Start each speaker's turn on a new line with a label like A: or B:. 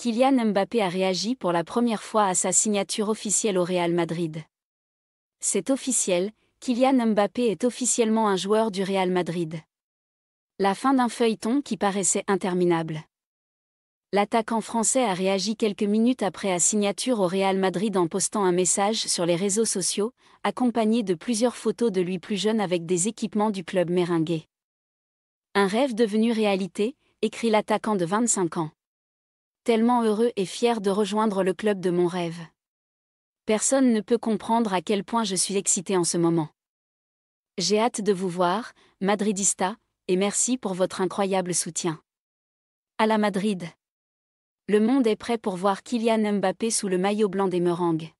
A: Kylian Mbappé a réagi pour la première fois à sa signature officielle au Real Madrid. C'est officiel, Kylian Mbappé est officiellement un joueur du Real Madrid. La fin d'un feuilleton qui paraissait interminable. L'attaquant français a réagi quelques minutes après à signature au Real Madrid en postant un message sur les réseaux sociaux, accompagné de plusieurs photos de lui plus jeune avec des équipements du club méringué. Un rêve devenu réalité, écrit l'attaquant de 25 ans tellement heureux et fier de rejoindre le club de mon rêve. Personne ne peut comprendre à quel point je suis excité en ce moment. J'ai hâte de vous voir, Madridista, et merci pour votre incroyable soutien. À la Madrid. Le monde est prêt pour voir Kylian Mbappé sous le maillot blanc des merengues.